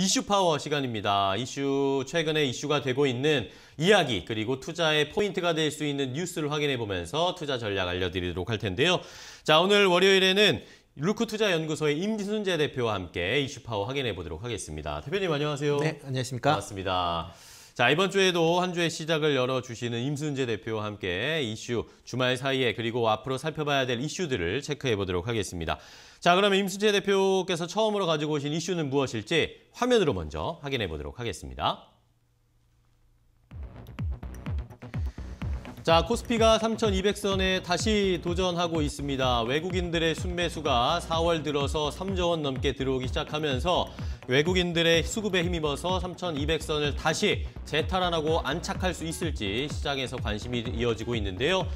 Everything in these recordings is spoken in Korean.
이슈 파워 시간입니다. 이슈 최근에 이슈가 되고 있는 이야기 그리고 투자의 포인트가 될 수 있는 뉴스를 확인해 보면서 투자 전략 알려드리도록 할 텐데요. 자 오늘 월요일에는 루크투자연구소의 임순재 대표와 함께 이슈 파워 확인해 보도록 하겠습니다. 대표님 안녕하세요. 네 안녕하십니까. 반갑습니다. 자 이번 주에도 한 주의 시작을 열어주시는 임순재 대표와 함께 이슈 주말 사이에 그리고 앞으로 살펴봐야 될 이슈들을 체크해 보도록 하겠습니다. 자 그러면 임순재 대표께서 처음으로 가지고 오신 이슈는 무엇일지 화면으로 먼저 확인해 보도록 하겠습니다. 자 코스피가 3,200선에 다시 도전하고 있습니다. 외국인들의 순매수가 4월 들어서 3조 원 넘게 들어오기 시작하면서 외국인들의 수급에 힘입어서 3,200선을 다시 재탈환하고 안착할 수 있을지 시장에서 관심이 이어지고 있는데요.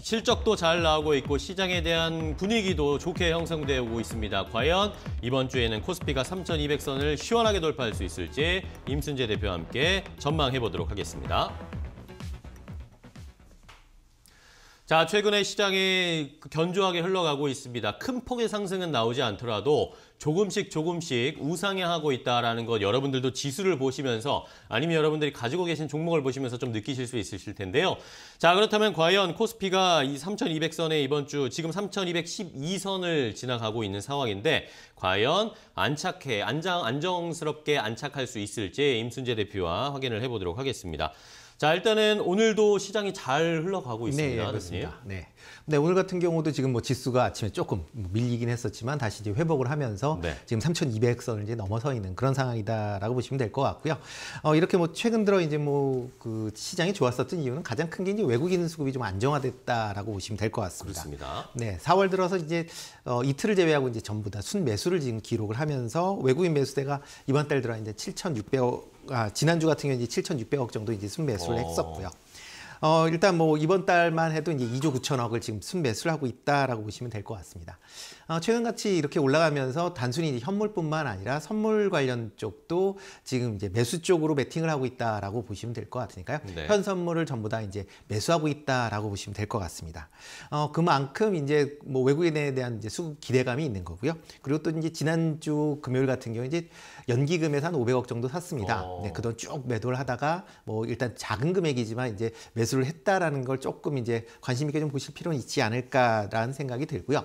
실적도 잘 나오고 있고 시장에 대한 분위기도 좋게 형성되고 있습니다. 과연 이번 주에는 코스피가 3,200선을 시원하게 돌파할 수 있을지 임순재 대표와 함께 전망해보도록 하겠습니다. 자, 최근에 시장이 그 견조하게 흘러가고 있습니다. 큰 폭의 상승은 나오지 않더라도 조금씩 조금씩 우상향하고 있다는것 여러분들도 지수를 보시면서 아니면 여러분들이 가지고 계신 종목을 보시면서 좀 느끼실 수 있으실 텐데요. 자, 그렇다면 과연 코스피가 이 3,200선에 이번 주 지금 3,212선을 지나가고 있는 상황인데 과연 안착해 안정 안정스럽게 안착할 수 있을지 임순재 대표와 확인을 해 보도록 하겠습니다. 자 일단은 오늘도 시장이 잘 흘러가고 있습니다. 네, 예, 그렇습니다. 네. 네 오늘 같은 경우도 지금 뭐 지수가 아침에 조금 밀리긴 했었지만 다시 이제 회복을 하면서 네. 지금 3,200선을 이제 넘어서 있는 그런 상황이다라고 보시면 될 것 같고요. 어, 이렇게 뭐 최근 들어 이제 뭐 그 시장이 좋았었던 이유는 가장 큰 게 이제 외국인 수급이 좀 안정화됐다라고 보시면 될 것 같습니다. 그렇습니다. 네, 4월 들어서 이제 어, 이틀을 제외하고 이제 전부 다 순매수를 지금 기록을 하면서 외국인 매수대가 이번 달 들어 이제 7,600 아, 지난주 같은 경우는 7,600억 정도 이제 순매수를 어. 했었고요. 어, 일단 뭐 이번 달만 해도 이제 2조 9천억을 지금 순매수를 하고 있다라고 보시면 될 것 같습니다. 어, 최근같이 이렇게 올라가면서 단순히 현물뿐만 아니라 선물 관련 쪽도 지금 이제 매수 쪽으로 매팅을 하고 있다라고 보시면 될 것 같으니까요. 네. 현 선물을 전부 다 이제 매수하고 있다라고 보시면 될 것 같습니다. 어, 그만큼 이제 뭐 외국인에 대한 이제 수급 기대감이 있는 거고요. 그리고 또 이제 지난주 금요일 같은 경우 이제 연기금에서 한 500억 정도 샀습니다. 오. 어. 네, 그동안 쭉 매도를 하다가 뭐 일단 작은 금액이지만 이제 매수 매수를 했다라는 걸 조금 이제 관심 있게 좀 보실 필요는 있지 않을까라는 생각이 들고요.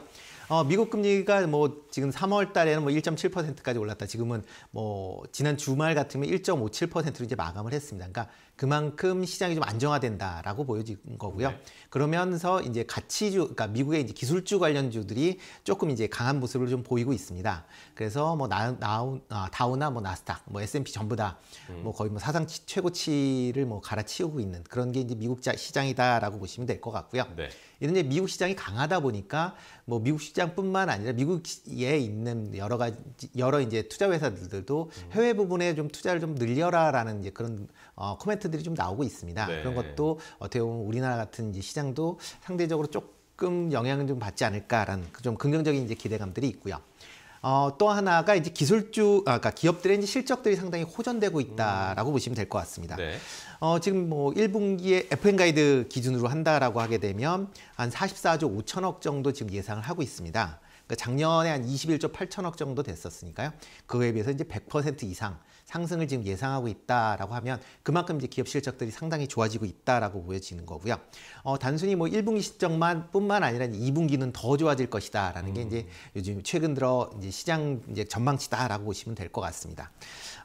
어, 미국 금리가 뭐 지금 3월 달에는 뭐 1.7%까지 올랐다. 지금은 뭐 지난 주말 같으면 1.57%로 이제 마감을 했습니다. 그러니까 그만큼 시장이 좀 안정화된다라고 보여진 거고요. 네. 그러면서 이제 가치주, 그러니까 미국의 이제 기술주 관련주들이 조금 이제 강한 모습을 좀 보이고 있습니다. 그래서 뭐 나, 나, 아, 다우나 뭐 나스닥, 뭐 S&P 전부 다뭐 음. 거의 뭐 사상 최고치를 뭐 갈아치우고 있는 그런 게 이제 미국 자, 시장이다라고 보시면 될 것 같고요. 네. 이런 이제 미국 시장이 강하다 보니까 뭐 미국 시장뿐만 아니라 미국에 있는 여러 가지 여러 이제 투자 회사들도 음. 해외 부분에 좀 투자를 좀 늘려라라는 이제 그런 어, 코멘트들이 좀 나오고 있습니다. 네. 그런 것도 어떻게 보면 우리나라 같은 이제 시장도 상대적으로 조금 영향을 좀 받지 않을까라는 그 좀 긍정적인 이제 기대감들이 있고요. 어, 또 하나가 이제 기술주, 아까 그러니까 기업들의 이제 실적들이 상당히 호전되고 있다라고 음. 보시면 될 것 같습니다. 네. 어, 지금 뭐 1분기에 FN 가이드 기준으로 한다라고 하게 되면 한 44조 5천억 정도 지금 예상을 하고 있습니다. 그러니까 작년에 한 21조 8천억 정도 됐었으니까요. 그거에 비해서 이제 100% 이상 상승을 지금 예상하고 있다라고 하면 그만큼 이제 기업 실적들이 상당히 좋아지고 있다라고 보여지는 거고요. 어, 단순히 뭐 1분기 실적만 뿐만 아니라 2분기는 더 좋아질 것이다라는 음. 게 이제 요즘 최근 들어 이제 시장 이제 전망치다라고 보시면 될 것 같습니다.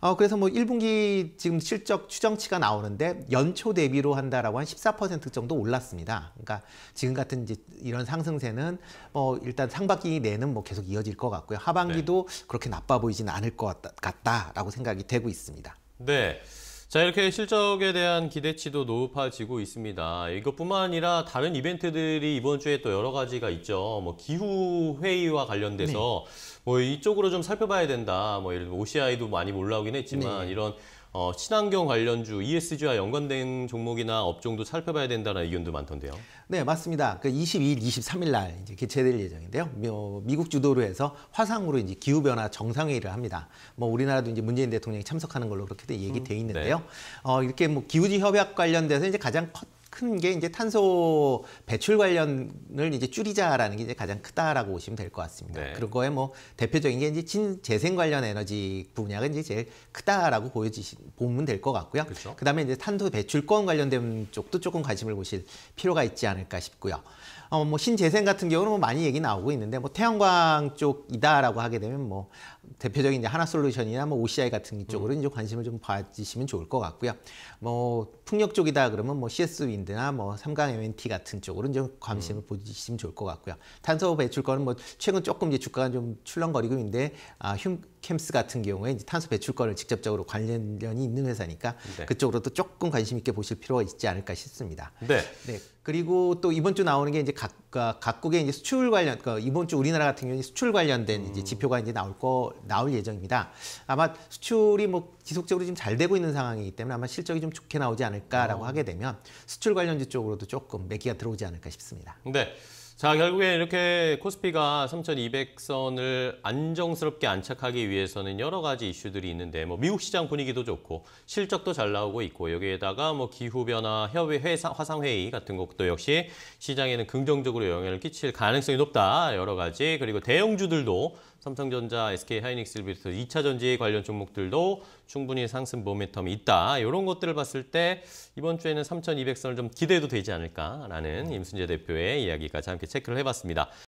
어, 그래서 뭐 1분기 지금 실적 추정치가 나오는데 연초 대비로 한다라고 한 14% 정도 올랐습니다. 그러니까 지금 같은 이제 이런 상승세는 뭐 일단 상반기 내는 뭐 계속 이어질 것 같고요. 하반기도 네. 그렇게 나빠 보이진 않을 것 같다, 라고 생각이 됩니다. 되고 있습니다. 네. 자 이렇게 실적에 대한 기대치도 높아지고 있습니다. 이것뿐만 아니라 다른 이벤트들이 이번 주에 또 여러 가지가 있죠. 뭐 기후 회의와 관련돼서 네. 뭐 이쪽으로 좀 살펴봐야 된다. 뭐이를 들면 OCI도 많이 올라오긴 했지만 네. 이런 어, 친환경 관련주 ESG와 연관된 종목이나 업종도 살펴봐야 된다는 의견도 많던데요. 네, 맞습니다. 그 22일, 23일 날 이제 개최될 예정인데요. 어, 미국 주도로 해서 화상으로 이제 기후 변화 정상회의를 합니다. 뭐 우리나라도 이제 문재인 대통령이 참석하는 걸로 그렇게 돼 얘기돼 있는데요. 음, 네. 어, 이렇게 뭐 기후지 협약 관련돼서 이제 가장 컸 큰게 이제 탄소 배출 관련을 이제 줄이자라는 게 이제 가장 크다라고 보시면 될 것 같습니다. 네. 그거에 뭐 대표적인 게 이제 진재생 관련 에너지 분야가 이제 제일 크다라고 보여지신 보면 될 것 같고요. 그렇죠. 그다음에 이제 탄소 배출권 관련된 쪽도 조금 관심을 보실 필요가 있지 않을까 싶고요. 어, 뭐 신재생 같은 경우는 뭐 많이 얘기 나오고 있는데 뭐 태양광 쪽이다라고 하게 되면 뭐 대표적인 이제 하나솔루션이나 뭐 OCI 같은 쪽으로 음. 이제 관심을 좀봐주시면 좋을 것 같고요. 뭐 풍력 쪽이다 그러면 뭐 CS 윈드나 뭐 삼강 MNT 같은 쪽으로 이제 관심을 음. 보시면 좋을 것 같고요. 탄소 배출 거는 뭐 최근 조금 이제 주가가 좀 출렁거리고 있는데 아, 캠스 같은 경우에 이제 탄소 배출권을 직접적으로 관련이 있는 회사니까 네. 그쪽으로도 조금 관심 있게 보실 필요가 있지 않을까 싶습니다. 네. 네. 그리고 또 이번 주 나오는 게 이제 각, 그러니까 각국의 각 이제 수출 관련, 그러니까 이번 주 우리나라 같은 경우는 수출 관련된 이제 음. 지표가 이제 나올 거, 나올 예정입니다. 아마 수출이 뭐 지속적으로 지금 잘 되고 있는 상황이기 때문에 아마 실적이 좀 좋게 나오지 않을까라고 어. 하게 되면 수출 관련지 쪽으로도 조금 매기가 들어오지 않을까 싶습니다. 네. 자 결국에 이렇게 코스피가 3,200선을 안정스럽게 안착하기 위해서는 여러 가지 이슈들이 있는데 뭐 미국 시장 분위기도 좋고 실적도 잘 나오고 있고 여기에다가 뭐 기후 변화 협의 회사, 화상 회의 같은 것도 역시 시장에는 긍정적으로 영향을 끼칠 가능성이 높다 여러 가지 그리고 대형주들도 삼성전자, SK하이닉스, 일비트 2차 전지 관련 종목들도 충분히 상승 모멘텀이 있다. 이런 것들을 봤을 때 이번 주에는 3,200선을 좀 기대해도 되지 않을까라는 임순재 대표의 이야기까지 함께 체크를 해봤습니다.